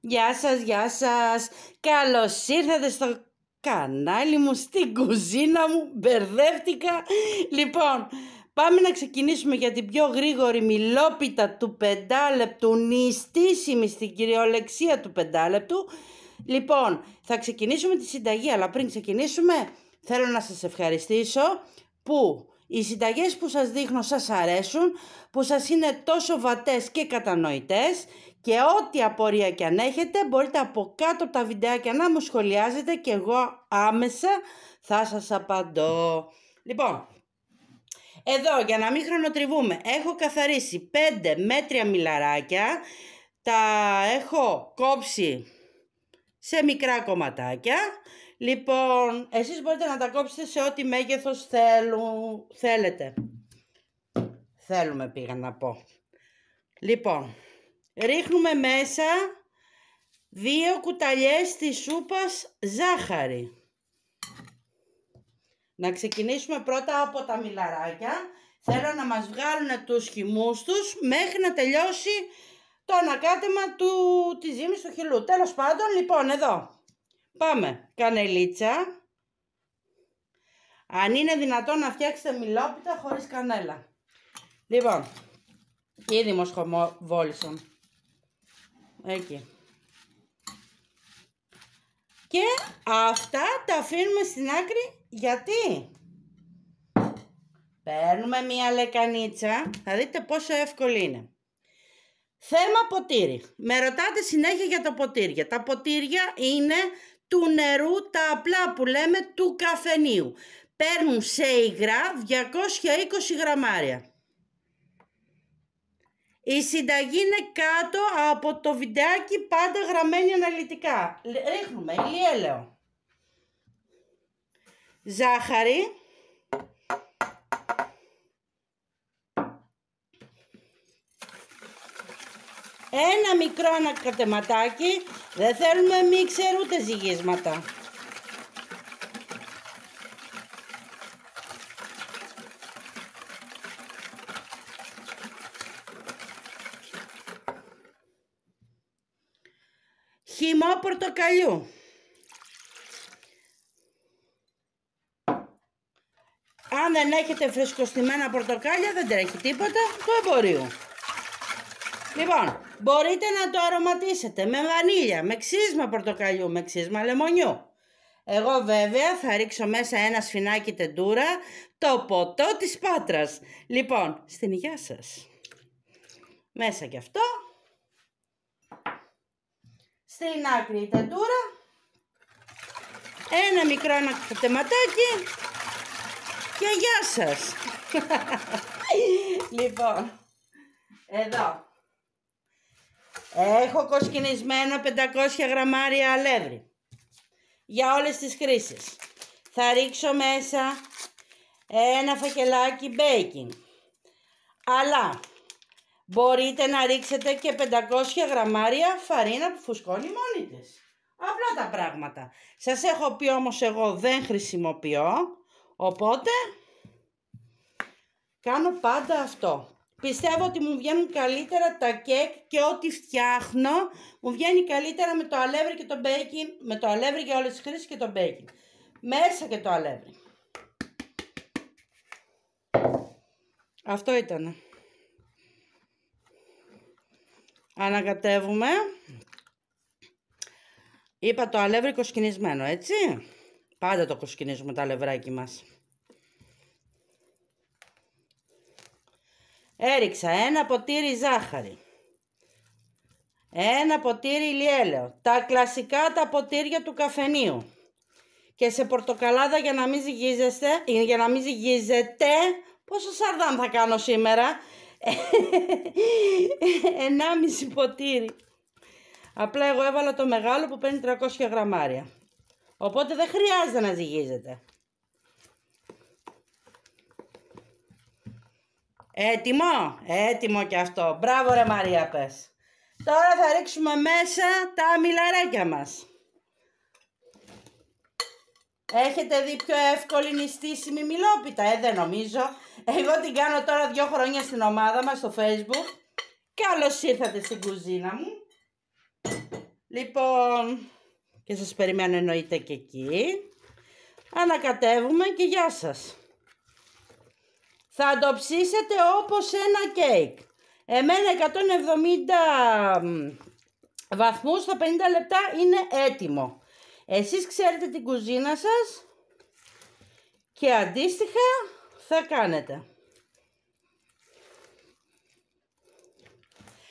Γεια σας, γεια σας. Καλώς ήρθατε στο κανάλι μου, στην κουζίνα μου. Μπερδεύτηκα. Λοιπόν, πάμε να ξεκινήσουμε για την πιο γρήγορη μιλόπιτα του πεντάλεπτου, νηστίσιμη στην κυριολεξία του πεντάλεπτου. Λοιπόν, θα ξεκινήσουμε τη συνταγή, αλλά πριν ξεκινήσουμε θέλω να σας ευχαριστήσω που οι συνταγές που σας δείχνω σας αρέσουν, που σας είναι τόσο βατές και κατανοητές και ό,τι απορία και αν έχετε μπορείτε από κάτω από τα βιντεάκια να μου σχολιάζετε και εγώ άμεσα θα σας απαντώ. Λοιπόν, εδώ για να μην χρονοτριβούμε έχω καθαρίσει 5 μέτρια μιλαράκια. Τα έχω κόψει σε μικρά κομματάκια. Λοιπόν, εσείς μπορείτε να τα κόψετε σε ό,τι μέγεθος θέλουν, θέλετε. Θέλουμε πήγα να πω. Λοιπόν, ρίχνουμε μέσα δύο κουταλιές της σούπας ζάχαρη. Να ξεκινήσουμε πρώτα από τα μιλαράκια. Θέλω να μας βγάλουν τους χυμούς τους μέχρι να τελειώσει το ανακάτεμα του, της ζύμης του χυλού. Τέλος πάντων, λοιπόν, εδώ. Πάμε. Κανελίτσα. Αν είναι δυνατόν να φτιάξετε μιλόπιτα χωρίς κανέλα. Λοιπόν, ήδη μοσχομοβόλησαν. Εκεί. Και αυτά τα αφήνουμε στην άκρη γιατί παίρνουμε μία λεκανίτσα, θα δείτε πόσο εύκολη είναι. Θέμα ποτήρι. Με ρωτάτε συνέχεια για τα ποτήρια. Τα ποτήρια είναι του νερού, τα απλά που λέμε του καφενείου. Παίρνουν σε υγρά 220 γραμμάρια. Η συνταγή είναι κάτω από το βιντεάκι πάντα γραμμένη αναλυτικά. Ρίχνουμε ηλιέλαιο. Ζάχαρη. Ένα μικρό ανακατεματάκι. Δεν θέλουμε μίξερ ούτε ζυγίσματα. Αν δεν έχετε φρεσκοστημένα πορτοκάλια δεν τρέχει τίποτα του εμπορίου. Λοιπόν, μπορείτε να το αρωματίσετε με βανίλια, με ξύσμα πορτοκαλιού, με ξύσμα λεμονιού. Εγώ βέβαια θα ρίξω μέσα ένα σφινάκι τεντούρα, το ποτό της Πάτρας. Λοιπόν, στην υγεία σας. Μέσα κι αυτό στην άκρη η τεντούρα. Ένα μικρό ανακτηματάκι και γεια σας. λοιπόν, εδώ. Έχω κοσκινισμένο 500 γραμμάρια αλεύρι για όλες τις χρήσεις. Θα ρίξω μέσα ένα φακελάκι baking. Αλλά Μπορείτε να ρίξετε και 500 γραμμάρια φαρίνα που φουσκώνει μόνη της. Απλά τα πράγματα. Σας έχω πει όμως εγώ δεν χρησιμοποιώ, οπότε κάνω πάντα αυτό. Πιστεύω ότι μου βγαίνουν καλύτερα τα κέκ και ό,τι φτιάχνω μου βγαίνει καλύτερα με το αλεύρι και το μπέικιν, με το αλεύρι για όλες τις χρήσεις και το μπέικιν. Μέσα και το αλεύρι. Αυτό ήταν. Ανακατεύουμε. Είπα το αλεύρι κοσκινισμένο, έτσι. Πάντα το κοσκινίζουμε τα αλευράκι μας. Έριξα ένα ποτήρι ζάχαρη. Ένα ποτήρι ηλιέλαιο. Τα κλασικά τα ποτήρια του καφενείου. Και σε πορτοκαλάδα για να μην ζυγίζεστε, για να μην ζυγίζετε. Πόσο σαρδάμ θα κάνω σήμερα ενάμιση ποτήρι. Απλά εγώ έβαλα το μεγάλο που παίρνει 300 γραμμάρια. Οπότε δεν χρειάζεται να ζυγίζετε. Έτοιμο, έτοιμο και αυτό. Μπράβο ρε Μαρία πες. Τώρα θα ρίξουμε μέσα τα μιλαράκια μας. Έχετε δει πιο εύκολη νηστίσιμη μιλόπιτα, ε, δεν νομίζω. Εγώ την κάνω τώρα δύο χρόνια στην ομάδα μας στο facebook. Καλώς ήρθατε στην κουζίνα μου. Λοιπόν, και σας περιμένω εννοείται και εκεί. Ανακατεύουμε και γεια σας. Θα το ψήσετε όπως ένα κέικ. Εμένα 170 βαθμούς στα 50 λεπτά είναι έτοιμο. Εσείς ξέρετε την κουζίνα σας και αντίστοιχα θα κάνετε.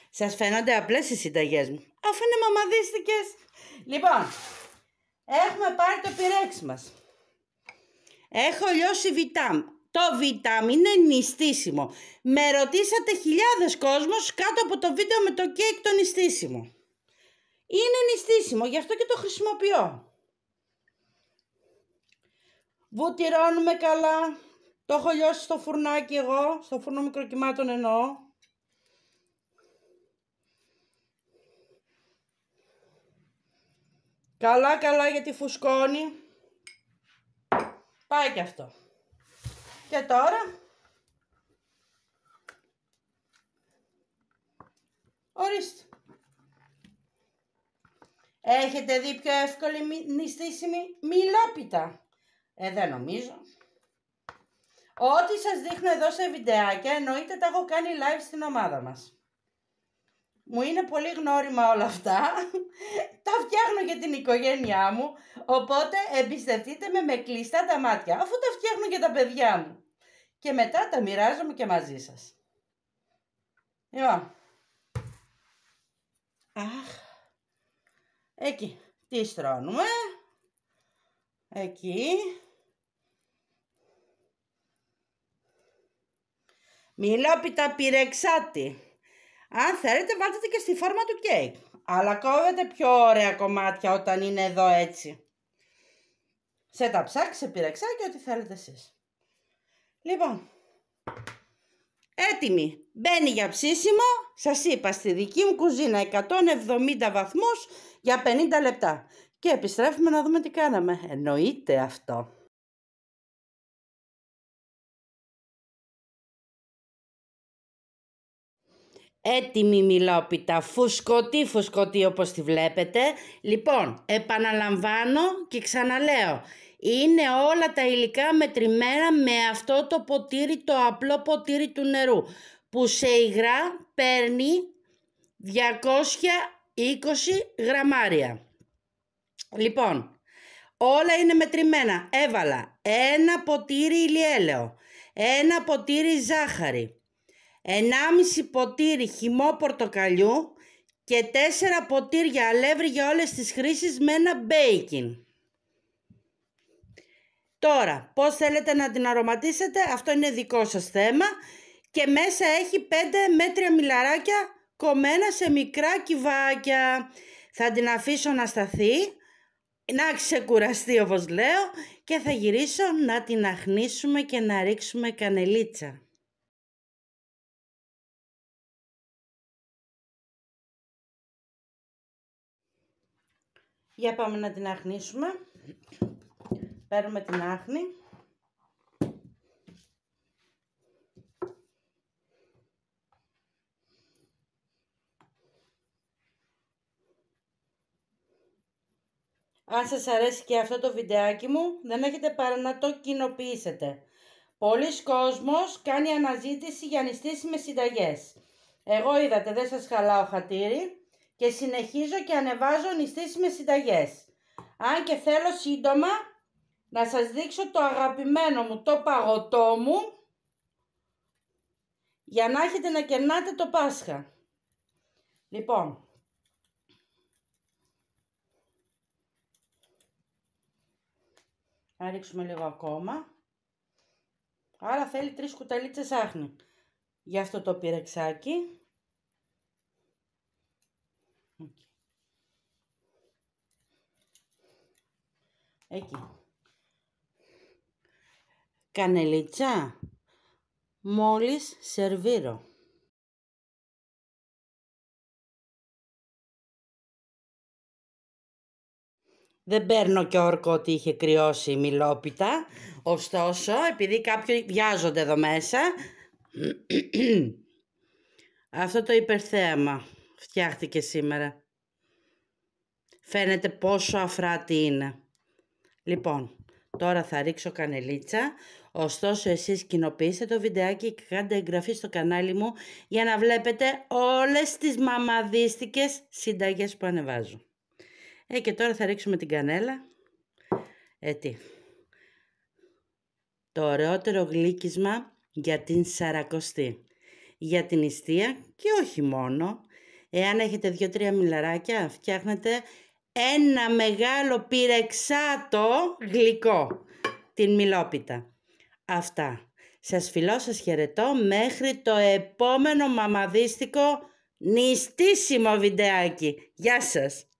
Σας φαίνονται απλές οι συνταγές μου. Αφού είναι μαμαδίστικες. Λοιπόν, έχουμε πάρει το πυρέξι μας. Έχω λιώσει βιτάμ. Το βιτάμ είναι νηστίσιμο. Με ρωτήσατε χιλιάδες κόσμος κάτω από το βίντεο με το κέικ το νηστίσιμο. Είναι νηστίσιμο, γι' αυτό και το χρησιμοποιώ βουτυρώνουμε καλά. Το έχω λιώσει στο φουρνάκι εγώ, στο φουρνό μικροκυμάτων εννοώ. Καλά καλά γιατί φουσκώνει. Πάει και αυτό. Και τώρα... Ορίστε. Έχετε δει πιο εύκολη νηστίσιμη μιλόπιτα. Ε, δεν νομίζω. Ό,τι σας δείχνω εδώ σε βιντεάκια, εννοείται τα έχω κάνει live στην ομάδα μας. Μου είναι πολύ γνώριμα όλα αυτά. τα φτιάχνω για την οικογένειά μου, οπότε εμπιστευτείτε με με κλειστά τα μάτια, αφού τα φτιάχνω για τα παιδιά μου. Και μετά τα μοιράζομαι και μαζί σας. Λοιπόν. Αχ. Εκεί. Τι στρώνουμε. Εκεί. Μιλόπιτα πυρεξάτη. Αν θέλετε βάλτε και στη φόρμα του κέικ. Αλλά κόβετε πιο ωραία κομμάτια όταν είναι εδώ έτσι. Σε τα σε πυρεξάκι, ό,τι θέλετε εσείς. Λοιπόν, έτοιμη. Μπαίνει για ψήσιμο. Σας είπα στη δική μου κουζίνα 170 βαθμούς για 50 λεπτά. Και επιστρέφουμε να δούμε τι κάναμε. Εννοείται αυτό. Έτοιμη μιλόπιτα, φουσκωτή φουσκωτή όπως τη βλέπετε. Λοιπόν, επαναλαμβάνω και ξαναλέω. Είναι όλα τα υλικά μετρημένα με αυτό το ποτήρι, το απλό ποτήρι του νερού. Που σε υγρά παίρνει 220 γραμμάρια. Λοιπόν, όλα είναι μετρημένα. Έβαλα ένα ποτήρι ηλιέλαιο, ένα ποτήρι ζάχαρη, 1,5 ποτήρι χυμό πορτοκαλιού και 4 ποτήρια αλεύρι για όλες τις χρήσεις με ένα μπέικιν. Τώρα, πώς θέλετε να την αρωματίσετε, αυτό είναι δικό σας θέμα και μέσα έχει 5 μέτρια μιλαράκια κομμένα σε μικρά κυβάκια. Θα την αφήσω να σταθεί, να ξεκουραστεί όπως λέω και θα γυρίσω να την αχνίσουμε και να ρίξουμε κανελίτσα. Για πάμε να την αχνίσουμε. Παίρνουμε την άχνη. Αν σας αρέσει και αυτό το βιντεάκι μου, δεν έχετε παρά να το κοινοποιήσετε. Πολλοί κόσμος κάνει αναζήτηση για να συνταγές. Εγώ είδατε, δεν σας χαλάω χατήρι και συνεχίζω και ανεβάζω με συνταγές. Αν και θέλω σύντομα να σας δείξω το αγαπημένο μου, το παγωτό μου, για να έχετε να κερνάτε το Πάσχα. Λοιπόν, να ρίξουμε λίγο ακόμα. Άρα θέλει τρεις κουταλίτσες άχνη. Για αυτό το πυρεξάκι. Εκεί. Κανελίτσα. Μόλις σερβίρω. Δεν παίρνω και όρκο ότι είχε κρυώσει η μιλόπιτα. Ωστόσο, επειδή κάποιοι βιάζονται εδώ μέσα, αυτό το υπερθέαμα φτιάχτηκε σήμερα. Φαίνεται πόσο αφράτη είναι. Λοιπόν, τώρα θα ρίξω κανελίτσα, ωστόσο εσείς κοινοποιήστε το βιντεάκι και κάντε εγγραφή στο κανάλι μου για να βλέπετε όλες τις μαμαδίστικες συνταγές που ανεβάζω. Ε, και τώρα θα ρίξουμε την κανέλα. Έτσι. Ε, το ωραιότερο γλύκισμα για την σαρακοστή, για την ιστία και όχι μόνο. Εάν έχετε δύο-τρία μιλαράκια, φτιάχνετε ένα μεγάλο πυρεξάτο γλυκό, την μιλόπιτα. Αυτά. Σας φιλώ, σας χαιρετώ μέχρι το επόμενο μαμαδίστικο νηστίσιμο βιντεάκι. Γεια σας!